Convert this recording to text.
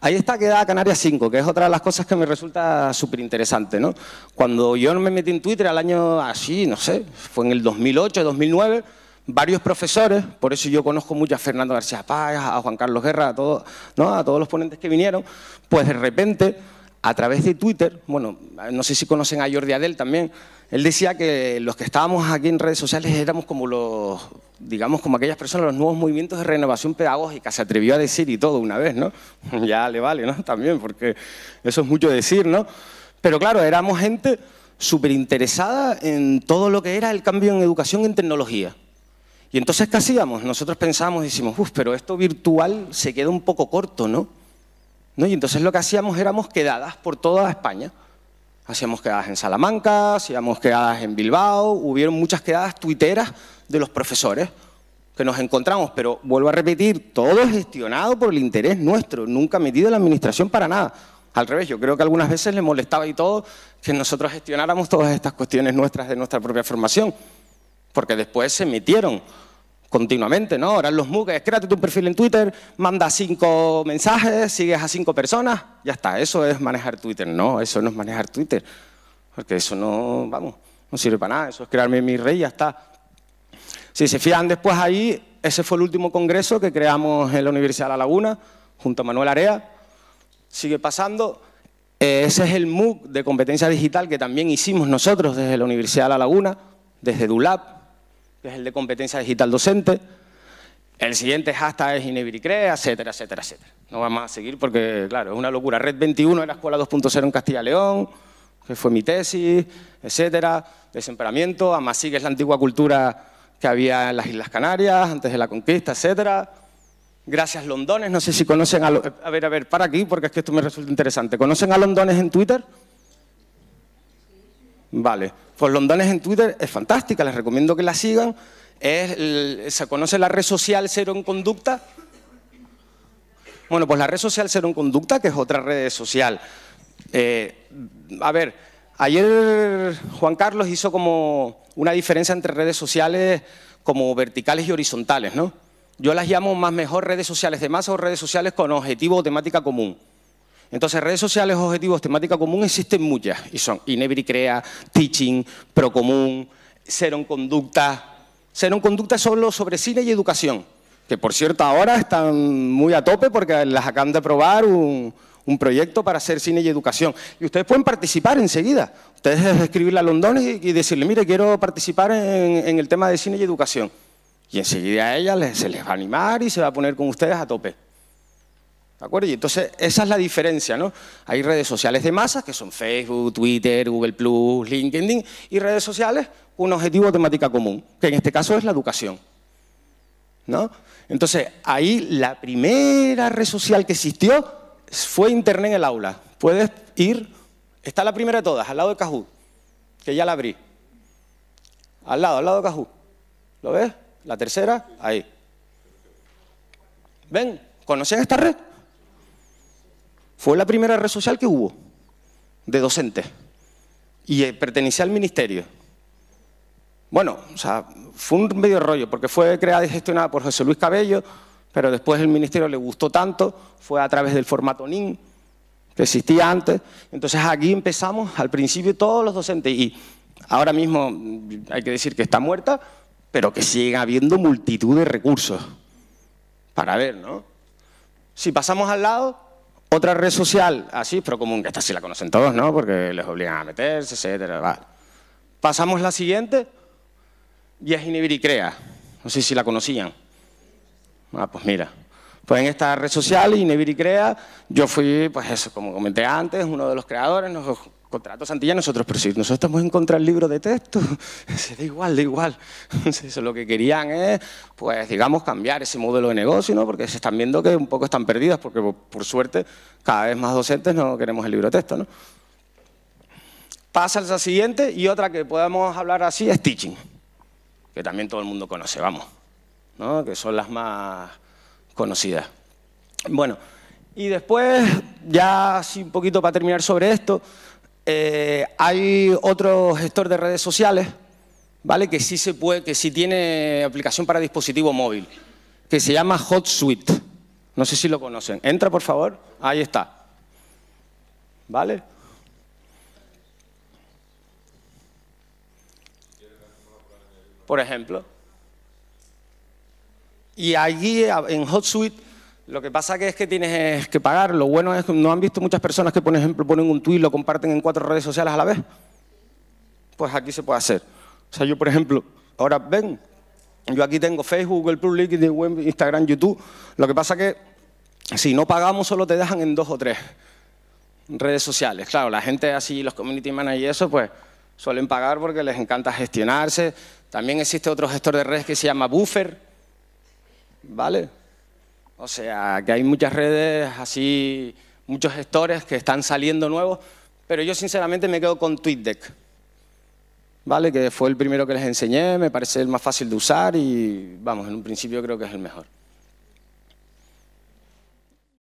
Ahí está queda Canarias 5, que es otra de las cosas que me resulta súper interesante. ¿no? Cuando yo me metí en Twitter al año así, no sé, fue en el 2008, 2009, varios profesores, por eso yo conozco mucho a Fernando García Páez, a Juan Carlos Guerra, a todos los ponentes que vinieron, pues de repente a través de Twitter, bueno, no sé si conocen a Jordi Adel también, él decía que los que estábamos aquí en redes sociales éramos como los, digamos, como aquellas personas, los nuevos movimientos de renovación pedagógica, se atrevió a decir y todo una vez, ¿no? Ya le vale, ¿no? También, porque eso es mucho decir, ¿no? Pero claro, éramos gente súper interesada en todo lo que era el cambio en educación en tecnología. Y entonces, ¿qué hacíamos? Nosotros pensábamos, decimos, uff, pero esto virtual se queda un poco corto, ¿no? ¿no? Y entonces lo que hacíamos éramos quedadas por toda España. Hacíamos quedadas en Salamanca, hacíamos quedadas en Bilbao, hubieron muchas quedadas tuiteras de los profesores que nos encontramos, pero vuelvo a repetir, todo gestionado por el interés nuestro, nunca metido en la administración para nada. Al revés, yo creo que algunas veces le molestaba y todo que nosotros gestionáramos todas estas cuestiones nuestras de nuestra propia formación, porque después se metieron continuamente, ¿no? Ahora los MOOCs, créate tu perfil en Twitter, manda cinco mensajes, sigues a cinco personas, ya está, eso es manejar Twitter. No, eso no es manejar Twitter, porque eso no, vamos, no sirve para nada, eso es crearme mi rey, ya está. Si se fijan después ahí, ese fue el último congreso que creamos en la Universidad de La Laguna, junto a Manuel Area, sigue pasando. Eh, ese es el MOOC de competencia digital que también hicimos nosotros desde la Universidad de La Laguna, desde Dulap que es el de competencia digital docente. El siguiente hashtag es Inebricrea, etcétera, etcétera, etcétera. No vamos a seguir porque, claro, es una locura. Red 21 era Escuela 2.0 en Castilla León, que fue mi tesis, etcétera. Desemperamiento, Amasí, que es la antigua cultura que había en las Islas Canarias, antes de la conquista, etcétera. Gracias Londones, no sé si conocen a... A ver, a ver, para aquí, porque es que esto me resulta interesante. ¿Conocen a Londones en Twitter? Vale, pues Londones en Twitter es fantástica, les recomiendo que la sigan. Es ¿Se conoce la red social Cero en Conducta? Bueno, pues la red social Cero en Conducta, que es otra red social. Eh, a ver, ayer Juan Carlos hizo como una diferencia entre redes sociales como verticales y horizontales, ¿no? Yo las llamo más mejor redes sociales de más o redes sociales con objetivo o temática común. Entonces, redes sociales objetivos, temática común, existen muchas y son Inebri Crea, Teaching, Procomún, Cero Conducta. Cero Conducta Conducta solo sobre cine y educación, que por cierto ahora están muy a tope porque las acaban de aprobar un, proyecto para hacer cine y educación. Y ustedes pueden participar enseguida. Ustedes escribirle a London y, decirle, mire, quiero participar en, el tema de cine y educación. Y enseguida a ella se les va a animar y se va a poner con ustedes a tope. ¿De acuerdo? Y entonces esa es la diferencia, ¿no? Hay redes sociales de masas que son Facebook, Twitter, Google+, LinkedIn y redes sociales con un objetivo temática común, que en este caso es la educación. ¿No? Entonces, ahí la primera red social que existió fue Internet en el aula. Puedes ir, está la primera de todas, al lado de Cajú, que ya la abrí. Al lado, al lado de Cajú. ¿Lo ves? La tercera, ahí. ¿Ven? ¿Conocen esta red? Fue la primera red social que hubo de docentes y eh, pertenecía al ministerio. Bueno, o sea, fue un medio rollo porque fue creada y gestionada por José Luis Cabello, pero después el ministerio le gustó tanto, fue a través del formato NIN que existía antes. Entonces aquí empezamos al principio todos los docentes y ahora mismo mm, hay que decir que está muerta, pero que sigue habiendo multitud de recursos para ver, ¿no? Si pasamos al lado, otra red social, así, ah, pero común, que esta sí la conocen todos, ¿no? Porque les obligan a meterse, etcétera. Pasamos la siguiente y es Inhibir Crea. No sé si la conocían. Ah, pues mira. Pues en esta red social, Inhibir y Crea, yo fui, pues eso, como comenté antes, uno de los creadores, Contrato Santilla nosotros, pero si nosotros estamos en contra del libro de texto, se da igual, da igual. Eso lo que querían es, pues, digamos, cambiar ese modelo de negocio, ¿no? Porque se están viendo que un poco están perdidas, porque por suerte cada vez más docentes no queremos el libro de texto, ¿no? Pasa la siguiente y otra que podemos hablar así es teaching, que también todo el mundo conoce, vamos, ¿no? Que son las más conocidas. Bueno, y después, ya así un poquito para terminar sobre esto, eh, hay otro gestor de redes sociales, ¿vale? Que sí se puede, que sí tiene aplicación para dispositivo móvil, que se llama HotSuite. No sé si lo conocen. Entra, por favor. Ahí está. ¿Vale? Por ejemplo. Y allí en HotSuite lo que pasa que es que tienes eh, que pagar. Lo bueno es que no han visto muchas personas que, por ejemplo, ponen un tweet y lo comparten en cuatro redes sociales a la vez. Pues aquí se puede hacer. O sea, yo, por ejemplo, ahora ven, yo aquí tengo Facebook, Google Plus, LinkedIn, Instagram, YouTube. Lo que pasa es que si no pagamos solo te dejan en dos o tres redes sociales. Claro, la gente así, los community managers y eso, pues suelen pagar porque les encanta gestionarse. También existe otro gestor de redes que se llama Buffer, ¿vale? O sea, que hay muchas redes así, muchos gestores que están saliendo nuevos, pero yo sinceramente me quedo con TweetDeck, ¿vale? Que fue el primero que les enseñé, me parece el más fácil de usar y vamos, en un principio creo que es el mejor.